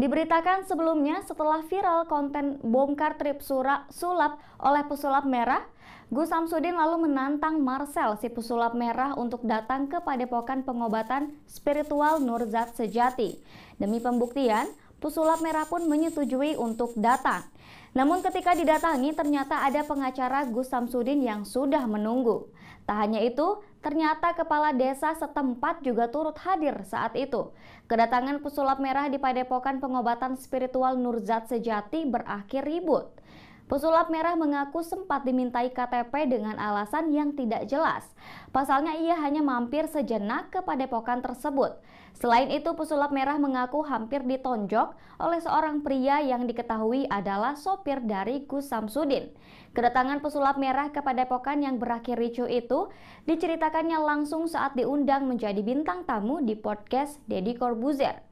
Diberitakan sebelumnya setelah viral konten bongkar trip surat sulap oleh pesulap merah, Gus Samsudin lalu menantang Marcel si pesulap merah untuk datang ke padepokan pengobatan spiritual Nurzat Sejati. Demi pembuktian, pesulap merah pun menyetujui untuk datang. Namun ketika didatangi ternyata ada pengacara Gus Samsudin yang sudah menunggu. Tak hanya itu, ternyata kepala desa setempat juga turut hadir saat itu. Kedatangan pesulap merah di Padepokan Pengobatan Spiritual Nurzat Sejati berakhir ribut. Pesulap merah mengaku sempat dimintai KTP dengan alasan yang tidak jelas. Pasalnya ia hanya mampir sejenak ke padepokan tersebut. Selain itu, pesulap merah mengaku hampir ditonjok oleh seorang pria yang diketahui adalah sopir dari Gus Samsudin. Kedatangan pesulap merah ke padepokan yang berakhir ricu itu diceritakannya langsung saat diundang menjadi bintang tamu di podcast Deddy Corbuzier.